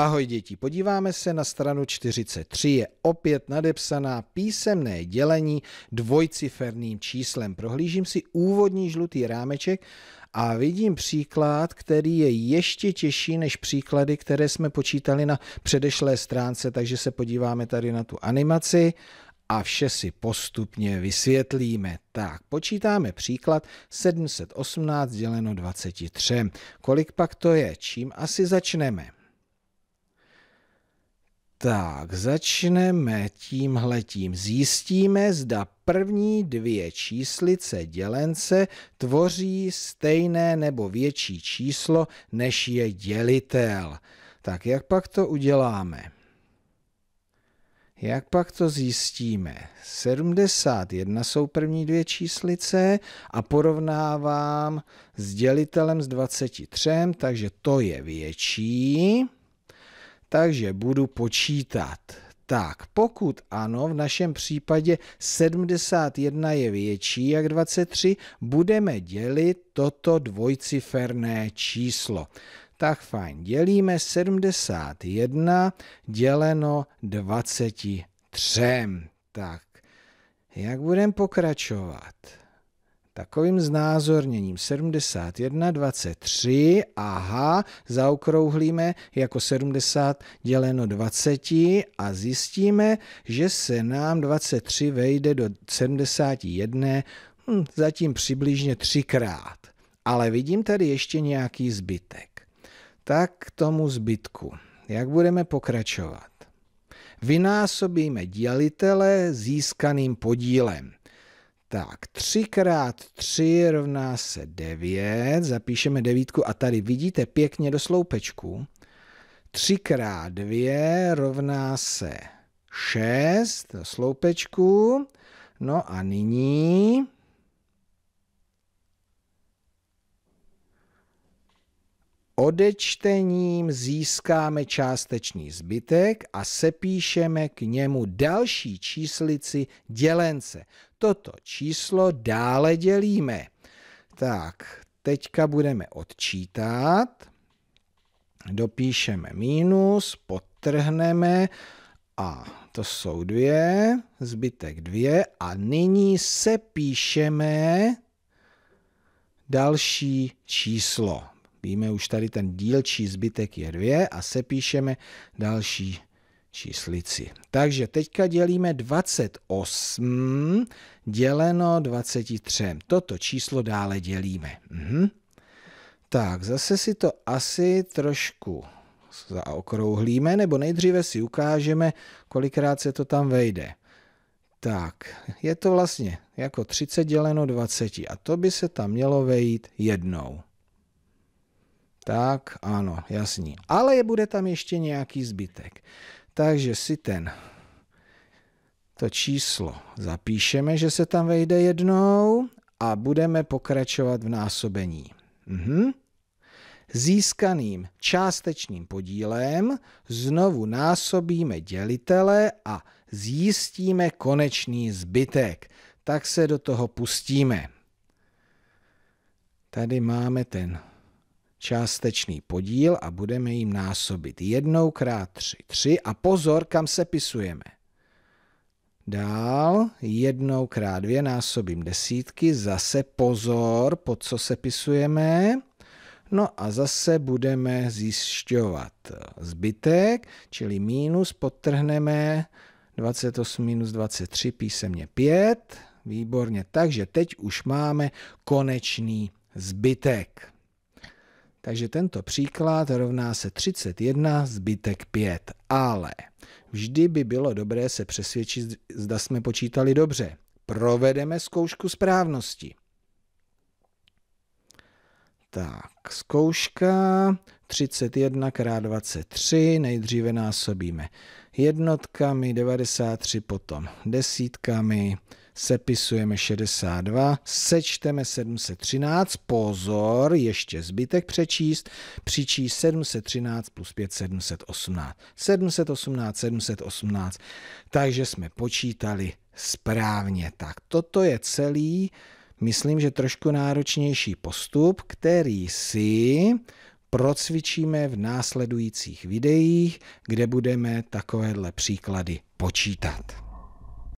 Ahoj děti, podíváme se na stranu 43. Je opět nadepsaná písemné dělení dvojciferným číslem. Prohlížím si úvodní žlutý rámeček a vidím příklad, který je ještě těžší než příklady, které jsme počítali na předešlé stránce, takže se podíváme tady na tu animaci a vše si postupně vysvětlíme. Tak, počítáme příklad 718 děleno 23. Kolik pak to je? Čím asi začneme? Tak, začneme tímhletím. Zjistíme, zda první dvě číslice dělence tvoří stejné nebo větší číslo, než je dělitel. Tak jak pak to uděláme? Jak pak to zjistíme? 71 jsou první dvě číslice a porovnávám s dělitelem s 23, takže to je větší takže budu počítat. Tak, pokud ano, v našem případě 71 je větší jak 23, budeme dělit toto dvojciferné číslo. Tak fajn, dělíme 71 děleno 23. Tak, jak budeme pokračovat? Takovým znázorněním 71, 23, aha, zaokrouhlíme jako 70 děleno 20 a zjistíme, že se nám 23 vejde do 71, hm, zatím přibližně třikrát. Ale vidím tady ještě nějaký zbytek. Tak k tomu zbytku. Jak budeme pokračovat? Vynásobíme dělitele získaným podílem. Tak, 3 x 3 rovná se 9. Zapíšeme devítku a tady vidíte pěkně do sloupečku. 3 x 2 rovná se 6 do sloupečku. No a nyní odečtením získáme částečný zbytek a sepíšeme k němu další číslici dělence. Toto číslo dále dělíme. Tak, teďka budeme odčítat. Dopíšeme mínus, podtrhneme a to jsou dvě, zbytek dvě a nyní sepíšeme další číslo. Víme už tady ten dílčí zbytek je 2 a sepíšeme další číslici. Takže teďka dělíme 28 děleno 23. Toto číslo dále dělíme. Mhm. Tak, zase si to asi trošku zaokrouhlíme, nebo nejdříve si ukážeme, kolikrát se to tam vejde. Tak, je to vlastně jako 30 děleno 20 a to by se tam mělo vejít jednou. Tak, ano, jasný. Ale je bude tam ještě nějaký zbytek. Takže si ten to číslo zapíšeme, že se tam vejde jednou a budeme pokračovat v násobení. Mhm. Získaným částečným podílem znovu násobíme dělitele a zjistíme konečný zbytek. Tak se do toho pustíme. Tady máme ten částečný podíl a budeme jim násobit jednou krát 3, 3 a pozor, kam se pisujeme. Dál jednou krát 2 násobím desítky, zase pozor, po co se pisujeme. No a zase budeme zjišťovat zbytek, čili mínus podtrhneme 28 minus 23 písemně 5. Výborně, takže teď už máme konečný zbytek. Takže tento příklad rovná se 31 zbytek 5. Ale vždy by bylo dobré se přesvědčit, zda jsme počítali dobře. Provedeme zkoušku správnosti. Tak, zkouška 31 x 23, nejdříve násobíme jednotkami, 93 potom desítkami, sepisujeme 62, sečteme 713, pozor, ještě zbytek přečíst, přičí 713 plus 5, 718. 718, 718, takže jsme počítali správně. Tak toto je celý, myslím, že trošku náročnější postup, který si procvičíme v následujících videích, kde budeme takovéhle příklady počítat.